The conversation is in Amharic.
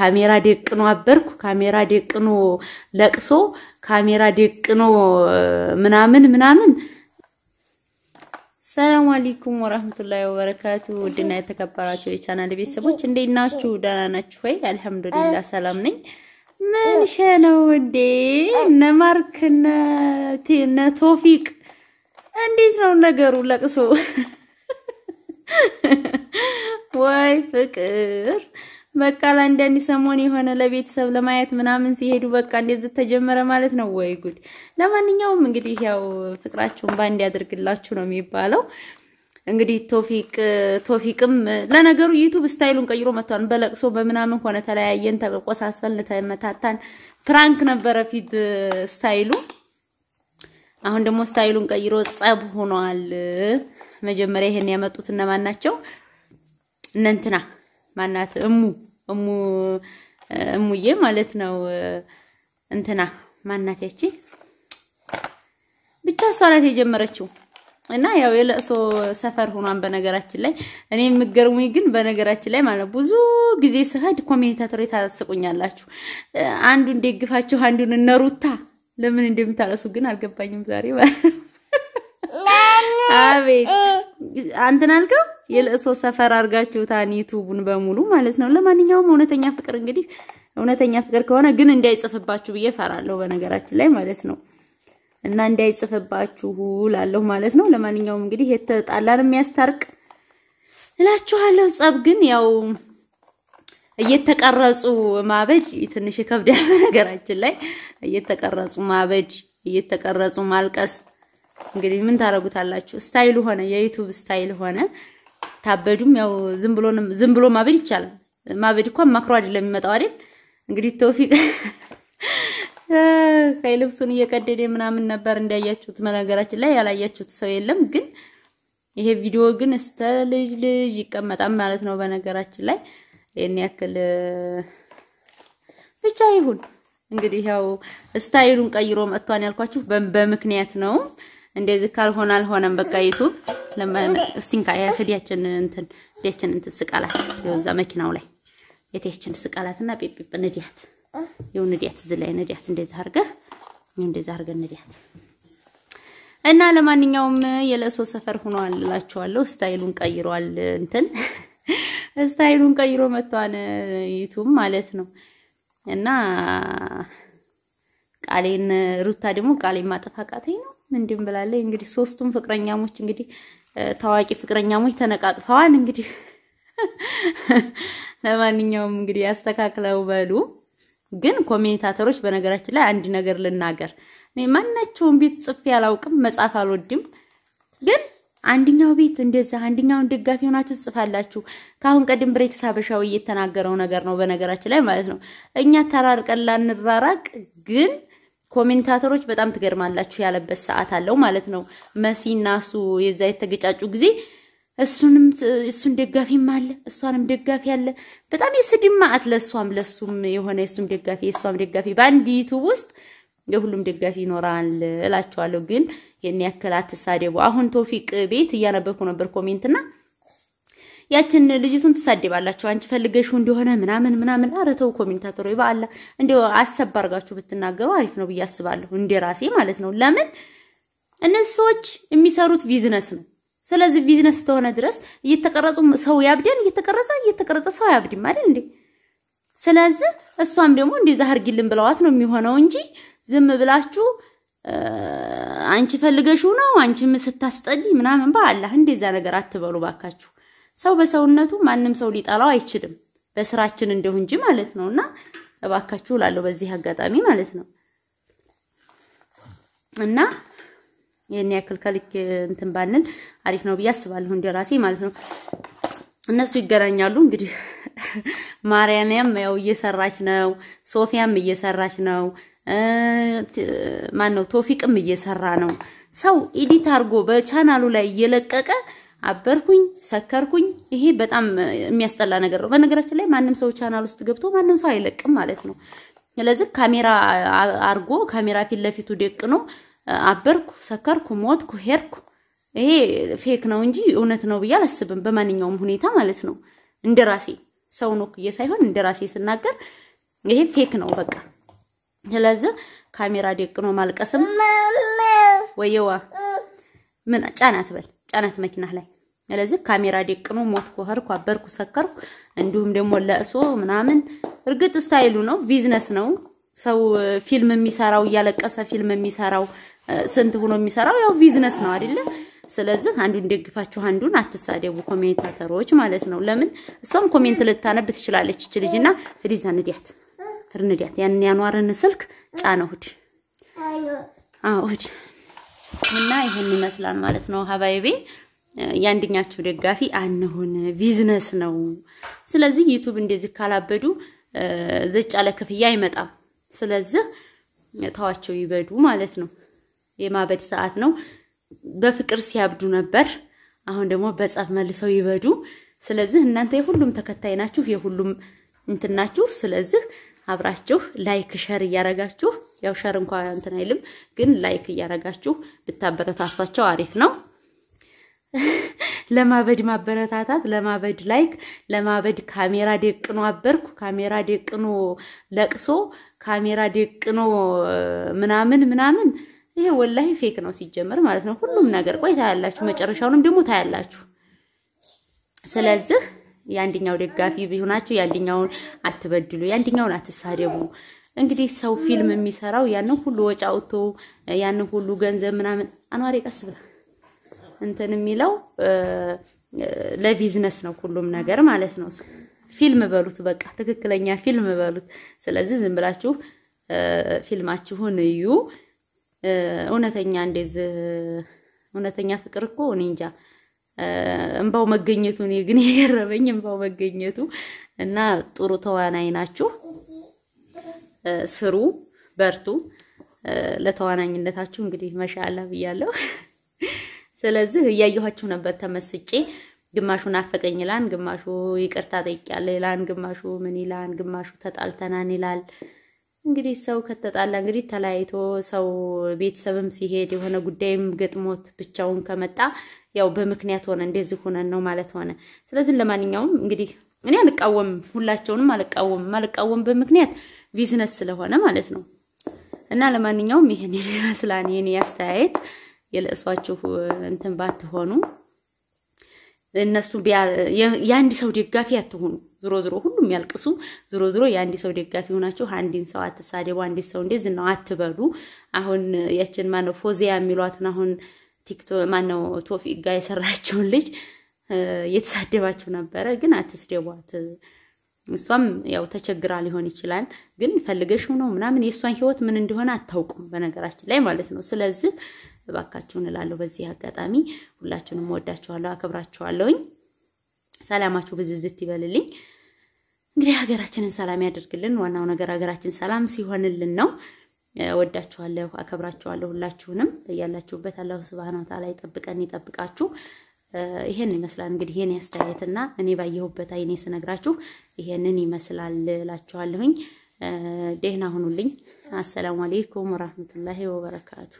ካሜራ ደቅኖ አበርኩ፣ ካሜራ ደቅኖ ለቅሶ፣ ካሜራ ደቅኖ ምናምን ምናምን። ሰላም አለይኩም ወራህመቱላሂ ወበረካቱ። ውድና የተከበራችሁ የቻናል ቤተሰቦች እንዴት ናችሁ? ደህና ናችሁ ወይ? አልሐምዱሊላህ ሰላም ነኝ። ምን ሸ ነው እንዴ? እነ ማርክ እነ ቶፊቅ እንዴት ነው ነገሩ? ለቅሶ ወይ ፍቅር በቃ ለአንዳንድ ሰሞን የሆነ ለቤተሰብ ለማየት ምናምን ሲሄዱ በቃ እንደዚህ ተጀመረ ማለት ነው። ወይ ጉድ! ለማንኛውም እንግዲህ ያው ፍቅራችሁን ባንድ ያድርግላችሁ ነው የሚባለው። እንግዲህ ቶፊቅ ቶፊቅም ለነገሩ ዩቱብ ስታይሉን ቀይሮ መጥቷል። በለቅሶ በምናምን ሆነ ተለያየን፣ ተቆሳሰልን፣ ተመታታን፣ ፕራንክ ነበረ ፊት ስታይሉ። አሁን ደግሞ ስታይሉን ቀይሮ ጸብ ሆኗል። መጀመሪያ ይሄን ያመጡት እነማን ናቸው? እነንትና ማናት እሙ እሙ እሙዬ ማለት ነው። እንትና ማናት ያቺ ብቻ እሷ ናት የጀመረችው እና ያው የለቅሶ ሰፈር ሆኗን። በነገራችን ላይ እኔ የምገርሙኝ ግን በነገራችን ላይ ማለት ነው ብዙ ጊዜ ስሄድ ኮሜንታተሮች ታስቁኛላችሁ። አንዱ እንደግፋችሁ አንዱን እነሩታ ለምን እንደምታለሱ ግን አልገባኝም ዛሬ አቤት አንተን አልከው የለእሶ ሰፈር አድርጋችሁታን ዩቲዩቡን በሙሉ ማለት ነው። ለማንኛውም እውነተኛ ፍቅር እንግዲህ እውነተኛ ፍቅር ከሆነ ግን እንዳይጽፍባችሁ ብዬ ፈራለሁ፣ በነገራችን ላይ ማለት ነው። እና እንዳይጽፍባችሁ ላለሁ ማለት ነው። ለማንኛውም እንግዲህ የተጣላን የሚያስታርቅ እላችኋለሁ። ጸብ ግን ያው እየተቀረጹ ማበጅ ትንሽ ከብዳ፣ በነገራችን ላይ እየተቀረጹ ማበጅ እየተቀረጹ ማልቀስ እንግዲህ ምን ታደርጉታላችሁ ስታይል ሆነ የዩቱብ ስታይል ሆነ። ታበዱም ያው ዝም ብሎ ዝም ብሎ ማበድ ይቻላል። ማበድ እኮ ማክሮ አይደለም የሚመጣው አይደል? እንግዲህ ተውፊቅ ከይ ልብሱን እየቀደደ ምናምን ነበር እንዳያችሁት። በነገራችን ላይ ያላያችሁት ሰው የለም፣ ግን ይሄ ቪዲዮ ግን እስተ ልጅ ልጅ ይቀመጣል ማለት ነው። በነገራችን ላይ ይሄን ያክል ብቻ ይሁን እንግዲህ ያው ስታይሉን ቀይሮ መጥቷን ያልኳችሁ በምክንያት ነው። እንደዚህ ካልሆነ አልሆነም። በቃ ዩቱብ እስቲንካ ያህዲያችን እንትን ዲያችን እንትን ስቃላት የወዛ መኪናው ላይ የቴችን ስቃላትና ጴጴ ንዲያት ይው ንዲያት እዚህ ላይ ንዲያት እንደዛ አድርገህ እንደዛ አድርገህ ንዲያት እና ለማንኛውም የለሶ ሰፈር ሆኗል እላችኋለሁ። ስታይሉን ቀይሯል እንትን ስታይሉን ቀይሮ መጥቷን ዩቱብ ማለት ነው እና ቃሌን ሩታ ደግሞ ቃሌን ማጠፋ ቃተኝ ነው ምንድን ብላለች እንግዲህ ሶስቱም ፍቅረኛሞች እንግዲህ ታዋቂ ፍቅረኛሞች ተነቃቅፈዋል። እንግዲህ ለማንኛውም እንግዲህ ያስተካክለው በሉ። ግን ኮሜንታተሮች፣ በነገራችን ላይ አንድ ነገር ልናገር። ማናቸውን ማናቸውም ቤት ጽፌ አላውቅም፣ መጻፍ አልወድም። ግን አንድኛው ቤት እንደዛ አንድኛውን ደጋፊ ሆናችሁ ትጽፋላችሁ። ከአሁን ቀደም ብሬክስ ሀበሻዊ እየተናገረው ነገር ነው፣ በነገራችን ላይ ማለት ነው። እኛ ተራርቀን ላንራራቅ ግን ኮሜንታተሮች በጣም ትገርማላችሁ ያለበት ሰዓት አለው ማለት ነው። መሲና እሱ የዛ የተገጫጩ ጊዜ እሱንም እሱን ደጋፊም አለ እሷንም ደጋፊ አለ። በጣም የስድብ ማዕት ለእሷም ለሱም የሆነ የእሱም ደጋፊ የእሷም ደጋፊ በአንድ ዩቱብ ውስጥ የሁሉም ደጋፊ ይኖራል እላቸዋለሁ። ግን የኔ ያክል አትሳደቡ። አሁን ቶፊቅ ቤት እያነበብኩ ነበር ኮሜንትና ያችን ልጅቱን ትሳደባላችሁ። አንቺ ፈልገሽው እንደሆነ ምናምን ምናምን። ኧረ ተው ኮሜንታተሮ፣ በአላ እንደው አሰብ አድርጋችሁ ብትናገሩ አሪፍ ነው ብዬ አስባለሁ። እንደ ራሴ ማለት ነው። ለምን እነዚህ ሰዎች የሚሰሩት ቢዝነስ ነው። ስለዚህ ቢዝነስ ተሆነ ድረስ እየተቀረጹ ሰው ያብደን እየተቀረጸ እየተቀረጸ ሰው ያብድም አይደል እንዴ? ስለዚህ እሷም ደግሞ እንደዛ አድርጊልን ብለዋት ነው የሚሆነው እንጂ ዝም ብላችሁ አንቺ ፈልገሽው ነው አንቺም ስታስጠሊ ምናምን በአላህ እንደዛ ነገር አትበሉ ባካችሁ። ሰው በሰውነቱ ማንም ሰው ሊጠላው አይችልም። በስራችን እንደው እንጂ ማለት ነውና እባካችሁ ላለው በዚህ አጋጣሚ ማለት ነው እና ይሄን ያክል ከልክ እንትን ባንል አሪፍ ነው ብዬ አስባለሁ እንደ ራሴ ማለት ነው። እነሱ ይገናኛሉ እንግዲህ ማርያም ያው እየሰራች ነው፣ ሶፊያም እየሰራች ነው፣ ማን ነው ቶፊቅም እየሰራ ነው። ሰው ኢዲት አድርጎ በቻናሉ ላይ እየለቀቀ አበርኩኝ፣ ሰከርኩኝ። ይሄ በጣም የሚያስጠላ ነገር ነው። በነገራችን ላይ ማንም ሰው ቻናል ውስጥ ገብቶ ማንም ሰው አይለቅም ማለት ነው። ስለዚህ ካሜራ አርጎ ካሜራ ፊት ለፊቱ ደቅኖ አበርኩ፣ ሰከርኩ፣ ሞትኩ፣ ሄርኩ ይሄ ፌክ ነው እንጂ እውነት ነው ብዬ አላስብም። በማንኛውም ሁኔታ ማለት ነው። ራሴ ሰው ነክዬ ሳይሆን ራሴ ስናገር ይሄ ፌክ ነው በቃ። ስለዚህ ካሜራ ደቅኖ ማልቀስም ወየዋ ምን ጫናት በል ጫናት መኪና ላይ። ስለዚህ ካሜራ ደቅኖ ሞት ኸርኩ፣ አበርኩ፣ ሰከርኩ እንዲሁም ደግሞ ለእሶ ምናምን እርግጥ ስታይሉ ነው፣ ቢዝነስ ነው። ሰው ፊልም የሚሰራው እያለቀሰ ፊልም የሚሰራው ስንት ሆኖ የሚሰራው ያው ቢዝነስ ነው አይደለ? ስለዚህ አንዱን ደግፋችሁ አንዱን አትሳደቡ፣ ኮሜንታተሮች ማለት ነው። ለምን እሷም ኮሜንት ልታነብ ትችላለች እች ልጅና ፍሪዛ ንዲያት ርንዲያት ያን ያኗርን ስልክ ጫነው እሑድ አዎ እና ይሄን ይመስላል ማለት ነው ሀባይቤ። የአንደኛችሁ ደጋፊ አንሁን፣ ቢዝነስ ነው። ስለዚህ ዩቱብ እንደዚህ ካላበዱ ዘጭ ያለ ክፍያ አይመጣም። ስለዚህ ተዋቸው ይበዱ ማለት ነው። የማበድ ሰዓት ነው። በፍቅር ሲያብዱ ነበር። አሁን ደግሞ በጸብ መልሰው ይበዱ። ስለዚህ እናንተ የሁሉም ተከታይ ናችሁ፣ የሁሉም እንትናችሁ። ስለዚህ አብራችሁ ላይክ ሸር እያረጋችሁ ያው ሸር እንኳ እንትን አይልም፣ ግን ላይክ እያረጋችሁ ብታበረታቷቸው አሪፍ ነው። ለማበድ ማበረታታት፣ ለማበድ ላይክ፣ ለማበድ ካሜራ ደቅኖ አበርኩ፣ ካሜራ ደቅኖ ለቅሶ፣ ካሜራ ደቅኖ ምናምን ምናምን። ይሄ ወላሂ ፌክ ነው ሲጀመር ማለት ነው ሁሉም ነገር። ቆይ ታያላችሁ፣ መጨረሻውንም ደግሞ ታያላችሁ። ስለዚህ የአንደኛው ደጋፊ ቢሆናችሁ የአንደኛውን አትበድሉ፣ የአንደኛውን አትሳደቡ። እንግዲህ ሰው ፊልም የሚሰራው ያንን ሁሉ ወጪ አውጥቶ ያንን ሁሉ ገንዘብ ምናምን አኗሪ ቀስ ብላ እንትን የሚለው ለቢዝነስ ነው ሁሉም ነገር ማለት ነው። ፊልም በሉት፣ በቃ ትክክለኛ ፊልም በሉት። ስለዚህ ዝም ብላችሁ ፊልማችሁን እዩ። እውነተኛ እንደዚህ እውነተኛ ፍቅር እኮ እኔ እንጃ እንባው መገኘቱ እኔ ግን የገረመኝ እንባው መገኘቱ እና ጥሩ ተዋናይ ናችሁ። ስሩ፣ በርቱ። ለተዋናኝነታችሁ እንግዲህ መሻላ ብያለሁ። ስለዚህ እያየኋችሁ ነበር ተመስጬ። ግማሹን አፈቀኝ ይላን፣ ግማሹ ይቅርታ ጠይቄያለሁ ይላን፣ ግማሹ ምን ይላን፣ ግማሹ ተጣልተናን ይላል። እንግዲህ ሰው ከተጣላ እንግዲህ ተለያይቶ ሰው ቤተሰብም ሲሄድ የሆነ ጉዳይም ገጥሞት ብቻውን ከመጣ ያው በምክንያት ሆነ እንደዚህ ሆነን ነው ማለት ሆነ። ስለዚህ ለማንኛውም እንግዲህ እኔ አልቃወምም፣ ሁላቸውንም አልቃወምም። አልቃወም በምክንያት ቢዝነስ ስለሆነ ማለት ነው። እና ለማንኛውም ይሄን ይመስላል የኔ አስተያየት። የለእሷችሁ እንትን ባትሆኑ እነሱ የአንድ ሰው ደጋፊ አትሆኑ። ዝሮ ዝሮ ሁሉም ያልቅሱ። ዝሮ ዝሮ የአንድ ሰው ደጋፊ ሆናችሁ አንድን ሰው አትሳደቡ፣ አንድን ሰው እንደዚህ ነው አትበሉ። አሁን ያችን ማነው ፎዚያ የሚሏትን አሁን ቲክቶ ማነው ቶፊቅ ጋር የሰራችውን ልጅ እየተሳደባችሁ ነበረ፣ ግን አትስደቧት። እሷም ያው ተቸግራ ሊሆን ይችላል፣ ግን ፈልገሽው ነው ምናምን የእሷን ህይወት ምን እንደሆነ አታውቁም፣ በነገራችን ላይ ማለት ነው። ስለዚህ እባካችሁን እላለሁ በዚህ አጋጣሚ ሁላችሁንም ወዳችኋለሁ፣ አከብራችኋለሁኝ። ሰላማችሁ ብዝዝት ይበልልኝ። እንግዲህ ሀገራችንን ሰላም ያደርግልን። ዋናው ነገር ሀገራችን ሰላም ሲሆንልን ነው። ወዳችኋለሁ፣ አከብራችኋለሁ። ሁላችሁንም በያላችሁበት አላሁ ስብሃነ ወተዓላ ይጠብቀን፣ ይጠብቃችሁ። ይሄን ይመስላል እንግዲህ ይሄን ያስተያየትና እኔ ባየሁበት አይኔ ስነግራችሁ ይሄንን ይመስላል እላችኋለሁኝ። ደህና ሁኑልኝ። አሰላሙ አሌይኩም ወራህመቱላሂ ወበረካቱ።